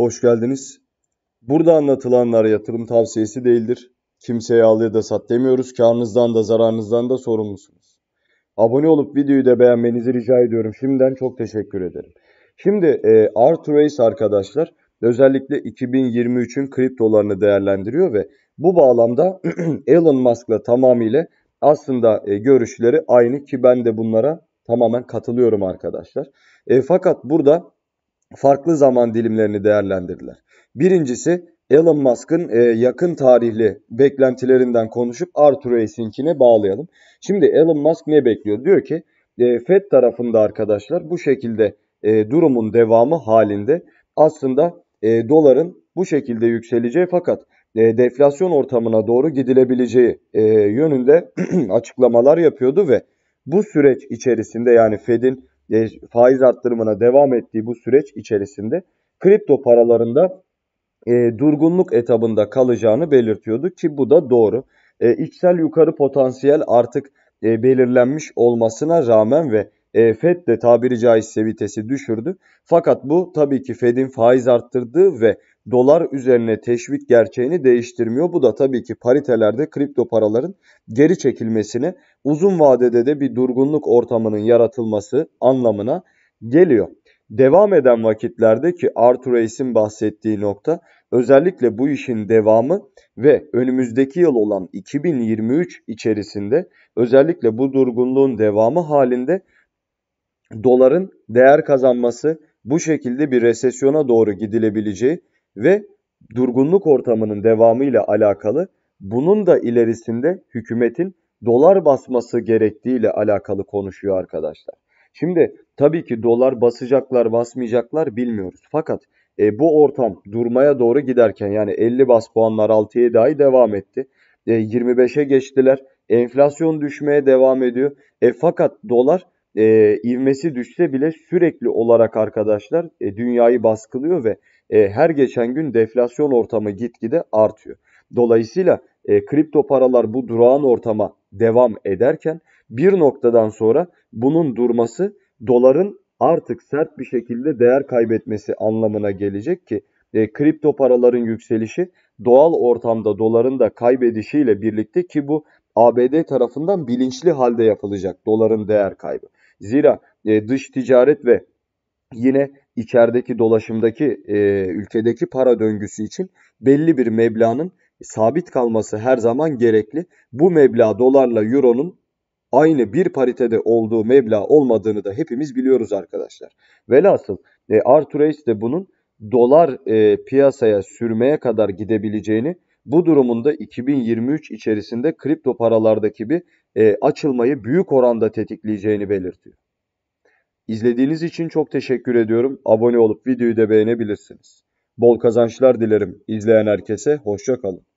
Hoş geldiniz. Burada anlatılanlar yatırım tavsiyesi değildir. Kimseye al ya da sat demiyoruz. Karnınızdan da zararınızdan da sorumlusunuz. Abone olup videoyu da beğenmenizi rica ediyorum. Şimdiden çok teşekkür ederim. Şimdi e, Arturace arkadaşlar özellikle 2023'ün kriptolarını değerlendiriyor ve bu bağlamda Elon Musk'la tamamıyla aslında e, görüşleri aynı ki ben de bunlara tamamen katılıyorum arkadaşlar. E, fakat burada farklı zaman dilimlerini değerlendirdiler. Birincisi Elon Musk'ın e, yakın tarihli beklentilerinden konuşup Arthur Acink'ine bağlayalım. Şimdi Elon Musk ne bekliyor? Diyor ki e, Fed tarafında arkadaşlar bu şekilde e, durumun devamı halinde aslında e, doların bu şekilde yükseleceği fakat e, deflasyon ortamına doğru gidilebileceği e, yönünde açıklamalar yapıyordu ve bu süreç içerisinde yani Fed'in e, faiz arttırımına devam ettiği bu süreç içerisinde kripto paralarında e, durgunluk etabında kalacağını belirtiyordu ki bu da doğru. E, içsel yukarı potansiyel artık e, belirlenmiş olmasına rağmen ve e, FED de tabiri caizse vitesi düşürdü. Fakat bu tabii ki FED'in faiz arttırdığı ve dolar üzerine teşvik gerçeğini değiştirmiyor. Bu da tabii ki paritelerde kripto paraların geri çekilmesini uzun vadede de bir durgunluk ortamının yaratılması anlamına geliyor. Devam eden vakitlerde ki Arthur Ace'in bahsettiği nokta özellikle bu işin devamı ve önümüzdeki yıl olan 2023 içerisinde özellikle bu durgunluğun devamı halinde doların değer kazanması bu şekilde bir resesyona doğru gidilebileceği ve durgunluk ortamının devamıyla alakalı bunun da ilerisinde hükümetin dolar basması gerektiğiyle alakalı konuşuyor arkadaşlar. Şimdi tabii ki dolar basacaklar basmayacaklar bilmiyoruz. Fakat e, bu ortam durmaya doğru giderken yani 50 bas puanlar 6'ya dahi devam etti. E, 25'e geçtiler. Enflasyon düşmeye devam ediyor. E, fakat dolar e, ivmesi düşse bile sürekli olarak arkadaşlar e, dünyayı baskılıyor ve e, her geçen gün deflasyon ortamı gitgide artıyor. Dolayısıyla e, kripto paralar bu durağan ortama devam ederken bir noktadan sonra bunun durması doların artık sert bir şekilde değer kaybetmesi anlamına gelecek ki e, kripto paraların yükselişi doğal ortamda doların da kaybedişiyle birlikte ki bu ABD tarafından bilinçli halde yapılacak doların değer kaybı. Zira e, dış ticaret ve yine içerideki dolaşımdaki e, ülkedeki para döngüsü için belli bir meblağın sabit kalması her zaman gerekli. Bu meblağ dolarla euronun aynı bir paritede olduğu meblağ olmadığını da hepimiz biliyoruz arkadaşlar. Velhasıl e, Arthur Ace de bunun dolar e, piyasaya sürmeye kadar gidebileceğini bu durumunda 2023 içerisinde kripto paralardaki bir e, açılmayı büyük oranda tetikleyeceğini belirtiyor. İzlediğiniz için çok teşekkür ediyorum. Abone olup videoyu da beğenebilirsiniz. Bol kazançlar dilerim. İzleyen herkese hoşça kalın.